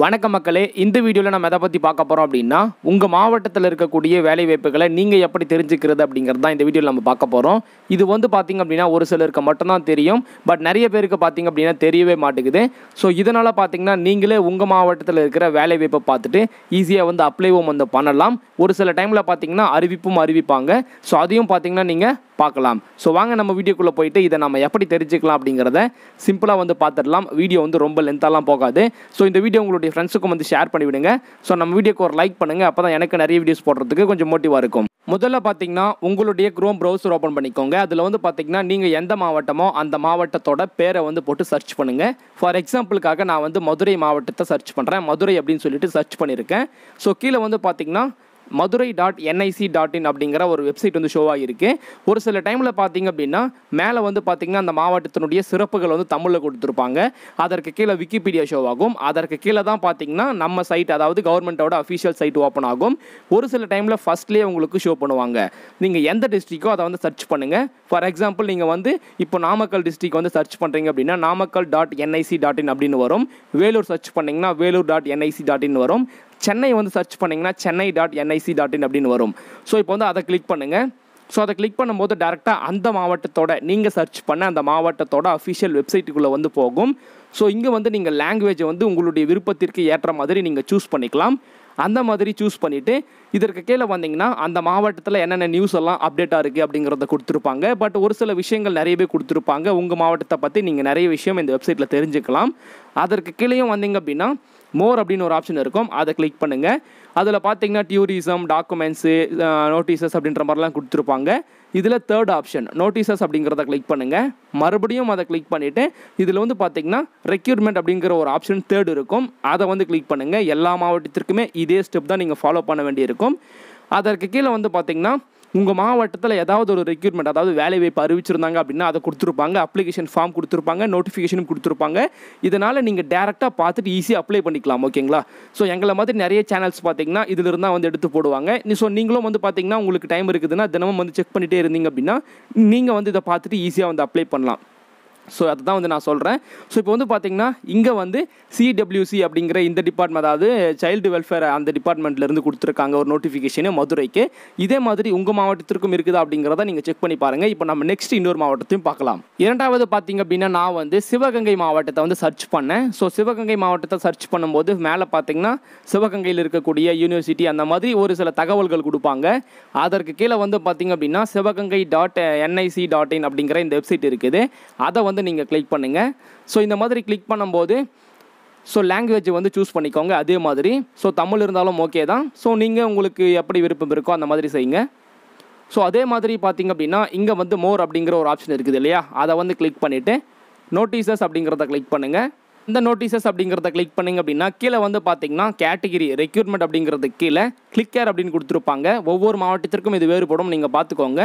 வணக்க மக்களே இந்த வீடியோவில் நம்ம எதை பற்றி பார்க்க போகிறோம் அப்படின்னா உங்கள் மாவட்டத்தில் இருக்கக்கூடிய வேலை வாய்ப்புகளை நீங்கள் எப்படி தெரிஞ்சுக்கிறது அப்படிங்கிறது தான் இந்த வீடியோவில் நம்ம பார்க்க போகிறோம் இது வந்து பார்த்திங்க அப்படின்னா ஒரு சிலருக்கு மட்டும்தான் தெரியும் பட் நிறைய பேருக்கு பார்த்திங்க அப்படின்னா தெரியவே மாட்டேங்குது ஸோ இதனால் பார்த்திங்கன்னா நீங்களே உங்கள் மாவட்டத்தில் இருக்கிற வேலை வாய்ப்பை பார்த்துட்டு ஈஸியாக வந்து அப்ளைவும் வந்து பண்ணலாம் ஒரு சில டைமில் பார்த்திங்கன்னா அறிவிப்பும் அறிவிப்பாங்க ஸோ அதையும் பார்த்திங்கன்னா நீங்கள் பார்க்கலாம் ஸோ வாங்க நம்ம வீடியோக்குள்ளே போயிட்டு இதை நம்ம எப்படி தெரிஞ்சுக்கலாம் அப்படிங்கிறத சிம்பிளாக வந்து பார்த்துடலாம் வீடியோ வந்து ரொம்ப லென்த்தாலாம் போகாது ஸோ இந்த வீடியோ உங்களுடைய ஃப்ரெண்ட்ஸுக்கும் வந்து ஷேர் பண்ணிவிடுங்க ஸோ நம்ம வீடியோக்கு ஒரு லைக் பண்ணுங்கள் அப்போ தான் எனக்கு நிறைய வீடியோஸ் போடுறதுக்கு கொஞ்சம் மோட்டிவாக இருக்கும் முதல்ல பார்த்தீங்கன்னா உங்களுடைய குரோம் ப்ரௌசர் ஓப்பன் பண்ணிக்கோங்க அதில் வந்து பார்த்தீங்கன்னா நீங்கள் எந்த மாவட்டமோ அந்த மாவட்டத்தோட பேரை வந்து போட்டு சர்ச் பண்ணுங்கள் ஃபார் எக்ஸாம்பிளுக்காக நான் வந்து மதுரை மாவட்டத்தை சர்ச் பண்ணுறேன் மதுரை அப்படின்னு சொல்லிட்டு சர்ச் பண்ணியிருக்கேன் ஸோ கீழே வந்து பார்த்தீங்கன்னா Madurai dot NIC dot in அப்படிங்கிற ஒரு வெப்சைட் வந்து ஷோவாக இருக்குது ஒரு சில டைமில் பார்த்தீங்க அப்படின்னா மேலே வந்து பார்த்திங்கன்னா அந்த மாவட்டத்தினுடைய சிறப்புகள் வந்து தமிழில் கொடுத்துருப்பாங்க அதற்கு கீழே விக்கிபீடியா ஷோவாகும் அதற்கு கீழே தான் பார்த்திங்கன்னா நம்ம சைட் அதாவது கவர்மெண்ட்டோட அஃபிஷியல் சைட் ஓப்பன் ஆகும் ஒரு சில டைமில் ஃபஸ்ட்லேயே உங்களுக்கு ஷோ பண்ணுவாங்க நீங்கள் எந்த டிஸ்ட்ரிக்கோ அதை வந்து சர்ச் பண்ணுங்கள் ஃபார் எக்ஸாம்பிள் நீங்கள் வந்து இப்போ நாமக்கல் டிஸ்ட்ரிக் வந்து சர்ச் பண்ணுறீங்க அப்படின்னா Namakkal dot NIC dot in அப்படின்னு வரும் வேலூர் சர்ச் பண்ணிங்கன்னா Vellore dot NIC dot in வரும் சென்னை வந்து சர்ச் பண்ணிங்கன்னா Chennai dot NIC dot in அப்படின்னு வரும் ஸோ இப்போ வந்து அதை கிளிக் பண்ணுங்கள் ஸோ அதை கிளிக் பண்ணும்போது டேரெக்டாக அந்த மாவட்டத்தோட நீங்கள் சர்ச் பண்ண அந்த மாவட்டத்தோட அஃபிஷியல் வெப்சைட்டுக்குள்ளே வந்து போகும் ஸோ இங்கே வந்து நீங்கள் லாங்குவேஜை வந்து உங்களுடைய விருப்பத்திற்கு ஏற்ற மாதிரி நீங்கள் சூஸ் பண்ணிக்கலாம் அந்த மாதிரி சூஸ் பண்ணிவிட்டு இதற்கு கீழே வந்தீங்கன்னா அந்த மாவட்டத்தில் என்னென்ன நியூஸ் எல்லாம் அப்டேட்டாக இருக்குது அப்படிங்கிறத கொடுத்துருப்பாங்க பட் ஒரு சில விஷயங்கள் நிறையவே கொடுத்துருப்பாங்க உங்கள் மாவட்டத்தை பற்றி நீங்கள் நிறைய விஷயம் இந்த வெப்சைட்டில் தெரிஞ்சுக்கலாம் அதற்கு கீழேயும் வந்தீங்க அப்படின்னா மோர் அப்படின்னு ஒரு ஆப்ஷன் இருக்கும் அதை கிளிக் பண்ணுங்கள் அதில் பார்த்தீங்கன்னா டியூரிசம் டாக்குமெண்ட்ஸு நோட்டீசஸ் அப்படின்ற மாதிரிலாம் கொடுத்துருப்பாங்க இதில் தேர்ட் ஆப்ஷன் நோட்டீசஸ் அப்படிங்கிறத கிளிக் பண்ணுங்கள் மறுபடியும் அதை கிளிக் பண்ணிவிட்டு இதில் வந்து பார்த்திங்கன்னா ரெக்யூர்மெண்ட் அப்படிங்கிற ஒரு ஆப்ஷன் தேர்ட் இருக்கும் அதை வந்து கிளிக் பண்ணுங்கள் எல்லா மாவட்டத்திற்குமே இதே ஸ்டெப் தான் நீங்கள் ஃபாலோ பண்ண வேண்டியிருக்கும் அதற்கு கீழே வந்து பார்த்திங்கன்னா உங்கள் மாவட்டத்தில் ஏதாவது ஒரு ரெக்யூட்மெண்ட் அதாவது வேலை வாய்ப்பு அறிவிச்சிருந்தாங்க அப்படின்னா அதை கொடுத்துருப்பாங்க அப்ளிகேஷன் ஃபார்ம் கொடுத்துருப்பாங்க நோட்டிஃபிகேஷனும் கொடுத்துருப்பாங்க இதனால் நீங்கள் டேரெக்டாக பார்த்துட்டு ஈஸியாக அப்ளை பண்ணிக்கலாம் ஓகேங்களா ஸோ எங்களை மாதிரி நிறைய சேனல்ஸ் பார்த்தீங்கன்னா இருந்தால் வந்து எடுத்து போடுவாங்க ஸோ நீங்களும் வந்து பார்த்தீங்கன்னா உங்களுக்கு டைம் இருக்குதுன்னா தினமும் வந்து செக் பண்ணிகிட்டே இருந்தீங்க அப்படின்னா நீங்கள் வந்து இதை பார்த்துட்டு ஈஸியாக வந்து அப்ளை பண்ணலாம் ஸோ அதுதான் வந்து நான் சொல்கிறேன் ஸோ இப்போ வந்து பார்த்திங்கன்னா இங்கே வந்து சிடபிள்யூசி அப்படிங்கிற இந்த டிபார்ட்மெண்ட் அதாவது சைல்டு வெல்ஃபேர் அந்த டிபார்ட்மெண்ட்லேருந்து கொடுத்துருக்காங்க ஒரு நோட்டிஃபிகேஷனு மதுரைக்கு இதே மாதிரி உங்கள் மாவட்டத்திற்கும் இருக்குதா அப்படிங்கிறத நீங்கள் செக் பண்ணி பாருங்கள் இப்போ நம்ம நெக்ஸ்ட் இன்னொரு மாவட்டத்தையும் பார்க்கலாம் இரண்டாவது பார்த்திங்க அப்படின்னா நான் வந்து சிவகங்கை மாவட்டத்தை வந்து சர்ச் பண்ணேன் ஸோ சிவகங்கை மாவட்டத்தை சர்ச் பண்ணும்போது மேலே பார்த்திங்கன்னா சிவகங்கையில் இருக்கக்கூடிய யூனிவர்சிட்டி அந்த மாதிரி ஒரு சில தகவல்கள் கொடுப்பாங்க அதற்கு கீழே வந்து பார்த்திங்க அப்படின்னா Sivaganga dot NIC dot in அப்படிங்கிற இந்த வெப்சைட் இருக்குது அதை வந்து வந்து நீங்கள் கிளிக் பண்ணுங்கள் ஸோ இந்த மாதிரி கிளிக் பண்ணும்போது ஸோ லாங்குவேஜ் வந்து சூஸ் பண்ணிக்கோங்க அதே மாதிரி ஸோ தமிழ் இருந்தாலும் ஓகே தான் ஸோ நீங்கள் உங்களுக்கு எப்படி விருப்பம் இருக்கோ அந்த மாதிரி செய்யுங்க ஸோ அதே மாதிரி பார்த்திங்க அப்படின்னா இங்கே வந்து மோர் அப்படிங்கிற ஒரு ஆப்ஷன் இருக்குது இல்லையா அதை வந்து கிளிக் பண்ணிவிட்டு நோட்டீசஸ் அப்படிங்கிறத கிளிக் பண்ணுங்கள் இந்த நோட்டீசஸ் அப்படிங்கிறத கிளிக் பண்ணிங்க அப்படின்னா கீழே வந்து பார்த்தீங்கன்னா கேட்டகிரி ரெக்யூர்மெண்ட் அப்படிங்கிறது கீழே கிளிக்கேர் அப்படின்னு கொடுத்துருப்பாங்க ஒவ்வொரு மாவட்டத்திற்கும் இது வேறுபடும் நீங்கள் பார்த்துக்கோங்க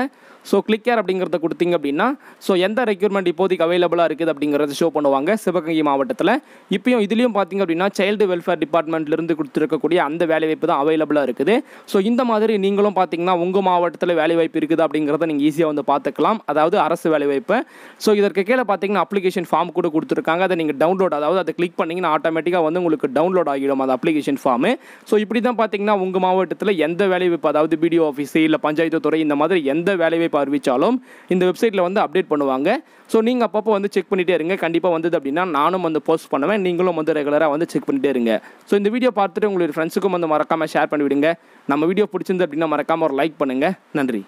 ஸோ கிளிக்கேர் அப்படிங்கிறத கொடுத்தீங்க அப்படின்னா ஸோ எந்த ரெக்யூர்மெண்ட் இப்போதைக்கு அவைலபிளாக இருக்குது அப்படிங்கிறத ஷோ பண்ணுவாங்க சிவகங்கை மாவட்டத்தில் இப்பயும் இதுலேயும் பார்த்தீங்க அப்படின்னா சைல்டு வெல்ஃபேர் டிபார்ட்மெண்ட்லேருந்து கொடுத்துருக்கக்கூடிய அந்த வேலைவாய்ப்பு தான் அவைலபிளாக இருக்குது ஸோ இந்த மாதிரி நீங்களும் பார்த்தீங்கன்னா உங்கள் மாவட்டத்தில் வேலைவாய்ப்பு இருக்குது அப்படிங்கிறத நீங்கள் ஈஸியாக வந்து பார்த்துக்கலாம் அதாவது அரசு வேலைவாய்ப்பு ஸோ இதற்கு கீழே பார்த்தீங்கன்னா அப்ளிகேஷன் ஃபார்ம் கூட கொடுத்துருக்காங்க அதை நீங்கள் டவுன்லோட் அதாவது அதை கிளிக் பண்ணிங்கன்னா ஆட்டோமேட்டிக்காக வந்து உங்களுக்கு டவுன்லோட் ஆகிடும் அந்த அப்ளிகேஷன் ஃபார்மு ஸோ இப்படி தான் பார்த்தீங்கன்னா உங்கள் மாவட்டத்தில் எந்த வாய்ப்பு அதாவது பிடிஓ ஆஃபீஸு இல்லை பஞ்சாயத்து துறை இந்த மாதிரி எந்த வாய்ப்பு அறிவித்தாலும் இந்த வெப்சைட்டில் வந்து அப்டேட் பண்ணுவாங்க ஸோ நீங்கள் அப்பப்போ வந்து செக் பண்ணிகிட்டே இருங்க கண்டிப்பாக வந்தது அப்படின்னா நானும் வந்து போஸ்ட் பண்ணுவேன் நீங்களும் வந்து ரெகுலராக வந்து செக் பண்ணிகிட்டே இருங்க ஸோ இந்த வீடியோ பார்த்துட்டு உங்களுடைய ஃப்ரெண்ட்ஸுக்கும் வந்து மறக்காமல் ஷேர் பண்ணிவிடுங்க நம்ம வீடியோ பிடிச்சிருந்து அப்படின்னா மறக்காமல் ஒரு லைக் பண்ணுங்கள் நன்றி